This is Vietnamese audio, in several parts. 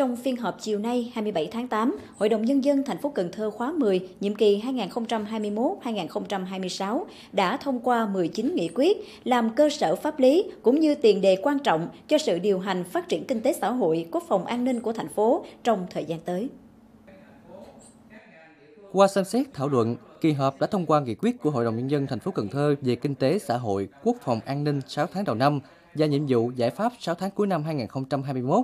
Trong phiên họp chiều nay 27 tháng 8, Hội đồng Nhân dân thành phố Cần Thơ khóa 10, nhiệm kỳ 2021-2026 đã thông qua 19 nghị quyết làm cơ sở pháp lý cũng như tiền đề quan trọng cho sự điều hành phát triển kinh tế xã hội, quốc phòng an ninh của thành phố trong thời gian tới. Qua xem xét thảo luận, kỳ họp đã thông qua nghị quyết của Hội đồng Nhân dân thành phố Cần Thơ về kinh tế, xã hội, quốc phòng, an ninh 6 tháng đầu năm và nhiệm vụ giải pháp 6 tháng cuối năm 2021.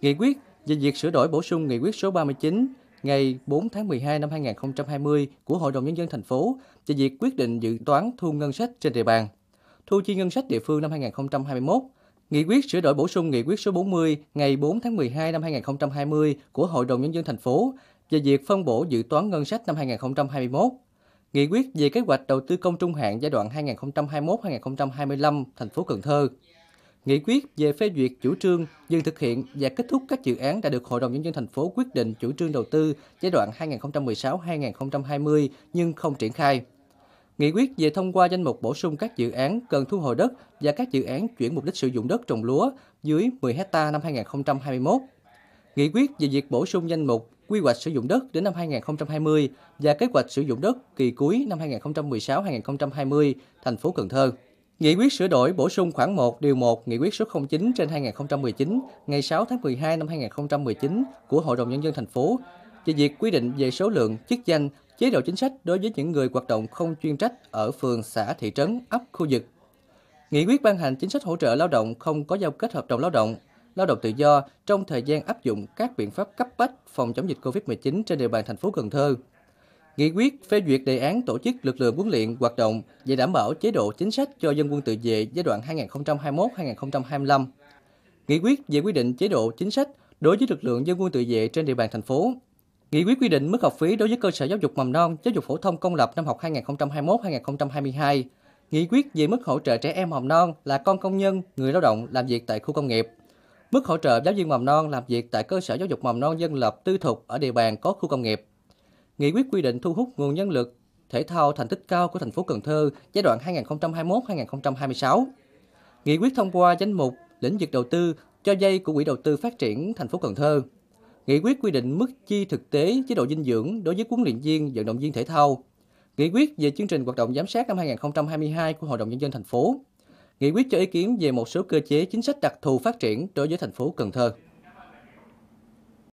Nghị quyết về việc sửa đổi bổ sung nghị quyết số 39 ngày 4 tháng 12 năm 2020 của Hội đồng Nhân dân thành phố về việc quyết định dự toán thu ngân sách trên địa bàn, thu chi ngân sách địa phương năm 2021, Nghị quyết sửa đổi bổ sung Nghị quyết số 40 ngày 4 tháng 12 năm 2020 của Hội đồng Nhân dân thành phố về việc phân bổ dự toán ngân sách năm 2021, Nghị quyết về kế hoạch đầu tư công trung hạn giai đoạn 2021-2025 thành phố Cần Thơ, Nghị quyết về phê duyệt chủ trương dừng thực hiện và kết thúc các dự án đã được Hội đồng nhân dân thành phố quyết định chủ trương đầu tư giai đoạn 2016-2020 nhưng không triển khai. Nghị quyết về thông qua danh mục bổ sung các dự án cần thu hồi đất và các dự án chuyển mục đích sử dụng đất trồng lúa dưới 10 hecta năm 2021. Nghị quyết về việc bổ sung danh mục quy hoạch sử dụng đất đến năm 2020 và kế hoạch sử dụng đất kỳ cuối năm 2016-2020 thành phố Cần Thơ. Nghị quyết sửa đổi bổ sung khoảng 1 điều 1 Nghị quyết số 09 trên 2019 ngày 6 tháng 12 năm 2019 của Hội đồng Nhân dân thành phố về việc quy định về số lượng, chức danh, chế độ chính sách đối với những người hoạt động không chuyên trách ở phường, xã, thị trấn, ấp, khu vực. Nghị quyết ban hành chính sách hỗ trợ lao động không có giao kết hợp đồng lao động, lao động tự do trong thời gian áp dụng các biện pháp cấp bách phòng chống dịch COVID-19 trên địa bàn thành phố Cần Thơ. Nghị quyết phê duyệt đề án tổ chức lực lượng huấn luyện hoạt động để đảm bảo chế độ chính sách cho dân quân tự vệ giai đoạn 2021-2025. Nghị quyết về quy định chế độ chính sách đối với lực lượng dân quân tự vệ trên địa bàn thành phố. Nghị quyết quy định mức học phí đối với cơ sở giáo dục mầm non, giáo dục phổ thông công lập năm học 2021-2022. Nghị quyết về mức hỗ trợ trẻ em mầm non là con công nhân, người lao động làm việc tại khu công nghiệp. Mức hỗ trợ giáo viên mầm non làm việc tại cơ sở giáo dục mầm non dân lập tư thục ở địa bàn có khu công nghiệp. Nghị quyết quy định thu hút nguồn nhân lực thể thao thành tích cao của thành phố Cần Thơ giai đoạn 2021-2026. Nghị quyết thông qua danh mục lĩnh vực đầu tư cho dây của Quỹ đầu tư phát triển thành phố Cần Thơ. Nghị quyết quy định mức chi thực tế chế độ dinh dưỡng đối với huấn luyện viên, vận động viên thể thao. Nghị quyết về chương trình hoạt động giám sát năm 2022 của Hội đồng nhân dân thành phố. Nghị quyết cho ý kiến về một số cơ chế chính sách đặc thù phát triển đối với thành phố Cần Thơ.